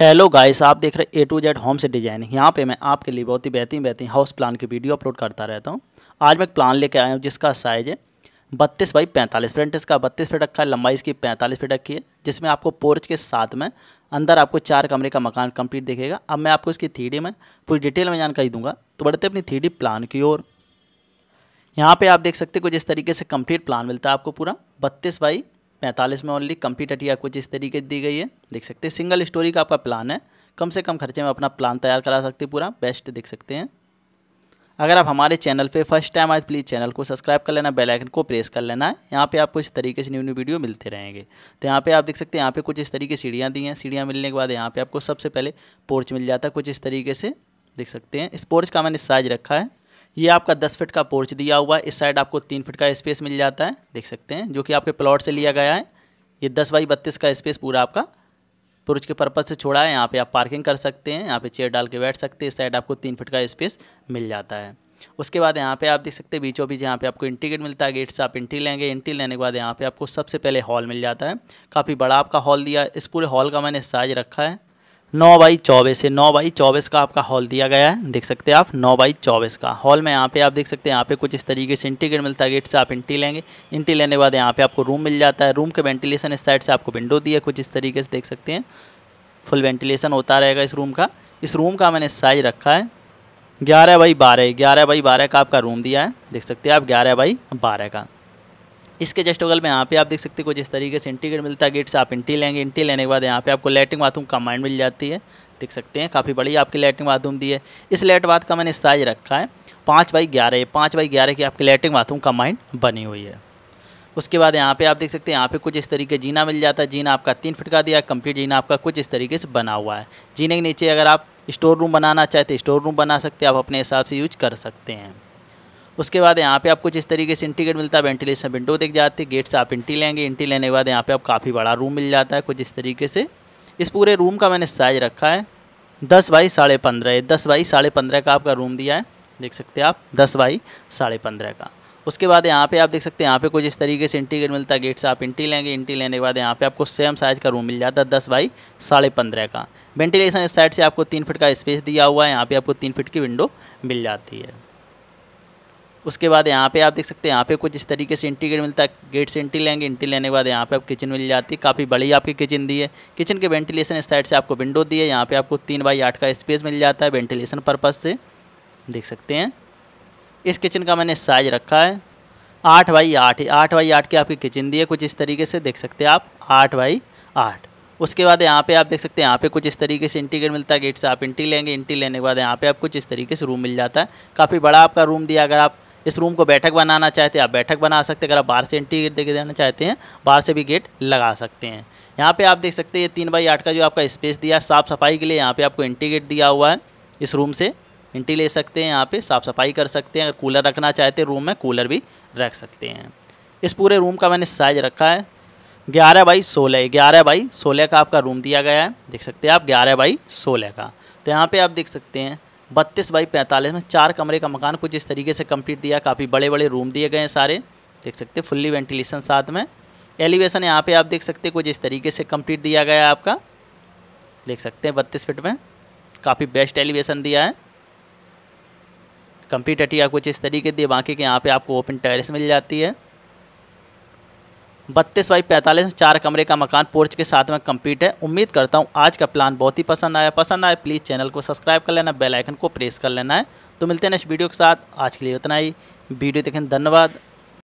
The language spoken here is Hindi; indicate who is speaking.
Speaker 1: हेलो गाइस आप देख रहे ए टू जेड होम से डिजाइनिंग यहाँ पे मैं आपके लिए बहुत ही बेहतरीन बेहतरीन हाउस प्लान की वीडियो अपलोड करता रहता हूँ आज मैं एक प्लान लेके आया हूँ जिसका साइज है बत्तीस बाई पैंतालीस फ्रेंट इसका बत्तीस फिट रखा है लंबाई इसकी पैंतालीस फिट रखी है जिसमें आपको पोर्च के साथ में अंदर आपको चार कमरे का मकान कम्प्लीट दिखेगा अब मैं आपको इसकी थ्री में पूरी डिटेल में जानकारी दूंगा तो बढ़ते अपनी थ्री प्लान की ओर यहाँ पर आप देख सकते हो कुछ इस तरीके से कम्प्लीट प्लान मिलता है आपको पूरा बत्तीस बाई पैंतालीस में ओनली कंप्लीट अटिया कुछ इस तरीके दी गई है देख सकते हैं सिंगल स्टोरी का आपका प्लान है कम से कम खर्चे में अपना प्लान तैयार करा सकते हैं पूरा बेस्ट देख सकते हैं अगर आप हमारे चैनल पे फर्स्ट टाइम आए प्लीज़ चैनल को सब्सक्राइब कर लेना बेल आइकन को प्रेस कर लेना है यहाँ पे आपको इस तरीके से न्यू न्यू वीडियो मिलते रहेंगे तो यहाँ पे आप देख सकते हैं यहाँ पे कुछ इस तरीके सीढ़ियाँ दी हैं सीढ़ियाँ मिलने के बाद यहाँ पे आपको सबसे पहले पोर्च मिल जाता है कुछ इस तरीके से देख सकते हैं इस पोर्च का मैंने साइज रखा है ये आपका दस फिट का पोर्च दिया हुआ है इस साइड आपको तीन फिट का स्पेस मिल जाता है देख सकते हैं जो कि आपके प्लॉट से लिया गया है ये दस बाई बत्तीस का स्पेस पूरा आपका पोर्च के पर्पज़ से छोड़ा है यहाँ पे आप पार्किंग कर सकते हैं यहाँ पे चेयर डाल के बैठ सकते हैं इस साइड आपको तीन फिट का स्पेस मिल जाता है उसके बाद यहाँ पे आप देख सकते हैं बीचों बीच यहाँ पे आपको इंट्री गेट मिलता है गेट से आप इंट्री लेंगे इंट्री लेने के बाद यहाँ पे आपको सबसे पहले हॉल मिल जाता है काफ़ी बड़ा आपका हॉल दिया इस पूरे हॉल का मैंने साइज रखा है नौ बाई चौबीस है नौ बाई चौबीस का आपका हॉल दिया गया है देख सकते हैं आप नौ बाई चौबीस का हॉल में यहाँ पे आप देख सकते हैं यहाँ पे कुछ इस तरीके से इंटी गेट मिलता है गेट से आप इंटी लेंगे इंटी लेने के बाद यहाँ पे आपको रूम मिल जाता है रूम के वेंटिलेशन इस साइड से आपको विंडो दिया कुछ इस तरीके से देख सकते हैं फुल वेंटिलेशन होता रहेगा इस रूम का इस रूम का मैंने साइज रखा है ग्यारह बाई बारह ग्यारह बाई बारह का आपका रूम दिया है देख सकते हैं आप ग्यारह बाई बारह का इसके जस्ट बगल में यहाँ पे आप देख सकते हैं कुछ इस तरीके से गेट मिलता है गेट से आप इंटी लेंगे इंटी लेने के बाद यहाँ पे आपको लेटरिन बाथरूम कमांड मिल जाती है देख सकते हैं काफ़ी बड़ी आपकी लेटरिंग बाथरूम दी है इस लेट बाथ का मैंने साइज़ रखा है पाँच बाई ग्यारह पाँच बाई ग्यारह की आपकी लेटरिंग बाथरूम कमांड बनी हुई है उसके बाद यहाँ पे आप देख सकते हैं यहाँ पे कुछ इस तरीके जीना मिल जाता है जीना आपका तीन फिट का दिया कंप्लीट जीना आपका कुछ इस तरीके से बना हुआ है जीने के नीचे अगर आप स्टोर रूम बनाना चाहते तो स्टोर रूम बना सकते हैं आप अपने हिसाब से यूज कर सकते हैं उसके बाद यहाँ पे आपको जिस तरीके से इंटीगेट मिलता है वेंटिलेशन विंडो दिख जाती है गेट से आप इंटी लेंगे इंटी लेने के बाद यहाँ पे आप काफ़ी बड़ा रूम मिल जाता है कुछ इस तरीके से इस पूरे रूम का मैंने साइज रखा है दस बाई साढ़े पंद्रह दस बाई साढ़े पंद्रह का आपका रूम दिया है देख सकते हैं आप दस बाई साढ़े पंद्रह का उसके बाद यहाँ पे आप देख सकते हैं यहाँ पे कुछ इस तरीके से इंटीग्रेट मिलता है गेट से आप इंटी लेंगे इंटी लेने के बाद यहाँ पे आपको सेम साइज का रूम मिल जाता है दस बाई साढ़े पंद्रह का वेंटिलेशन इस साइड से आपको तीन फिट का स्पेस दिया हुआ है यहाँ पे आपको तीन फिट की विंडो मिल जाती है उसके बाद यहाँ पे आप देख सकते हैं यहाँ पे कुछ इस तरीके से इंटी गेट मिलता है गेट से इंटी लेंगे इंटी लेने के बाद यहाँ पे आप किचन मिल जाती है काफ़ी बड़ी आपकी किचन दी है किचन के वेंटिलेशन इस साइड से आपको विंडो दी है यहाँ पे आपको तीन बाई आठ का स्पेस मिल जाता है वेंटिलेशन पर्पज़ से देख सकते हैं इस किचन का मैंने साइज रखा है आठ बाई आठ आठ बाई आठ की आपकी किचन दी है कुछ इस तरीके से देख सकते हैं आप आठ बाई आठ उसके बाद यहाँ पे आप देख सकते हैं यहाँ पे कुछ इस तरीके से इंटी गेट मिलता है गेट से आप इंटी लेंगे इंटी लेने के बाद यहाँ पे आप कुछ इस तरीके से रूम मिल जाता है काफ़ी बड़ा आपका रूम दिया अगर आप इस रूम को बैठक बनाना चाहते हैं आप बैठक बना सकते हैं अगर आप बाहर से एंट्री गेट देके देना चाहते हैं बाहर से भी गेट लगा सकते हैं यहाँ पे आप देख सकते हैं ये तीन बाई आठ का जो आपका स्पेस दिया है साफ़ सफाई के लिए यहाँ पे आपको एंट्री गेट दिया हुआ है इस रूम से एंट्री ले सकते हैं यहाँ पर साफ़ सफाई कर सकते हैं अगर कूलर रखना चाहते हैं रूम में कूलर भी रख सकते हैं इस पूरे रूम का मैंने साइज रखा है ग्यारह बाई सोलह ग्यारह बाई सोलह का आपका रूम दिया गया है देख सकते हैं आप ग्यारह बाई सोलह का तो यहाँ पर आप देख सकते हैं बत्तीस बाई पैंतालीस में चार कमरे का मकान कुछ इस तरीके से कंप्लीट दिया काफ़ी बड़े बड़े रूम दिए गए हैं सारे देख सकते हैं फुल्ली वेंटिलेशन साथ में एलिवेशन यहाँ पे आप देख सकते हैं कुछ इस तरीके से कंप्लीट दिया गया है आपका देख सकते हैं बत्तीस फिट में काफ़ी बेस्ट एलिवेशन दिया है कंप्लीट हटिया कुछ इस तरीके दिए बाकी के यहाँ पर आपको ओपन टेरिस मिल जाती है बत्तीस बाई पैंतालीस में चार कमरे का मकान पोर्च के साथ में कंप्लीट है उम्मीद करता हूँ आज का प्लान बहुत ही पसंद आया पसंद आया प्लीज़ चैनल को सब्सक्राइब कर लेना बेलाइकन को प्रेस कर लेना है तो मिलते हैं नेक्स्ट वीडियो के साथ आज के लिए उतना ही वीडियो देखें धन्यवाद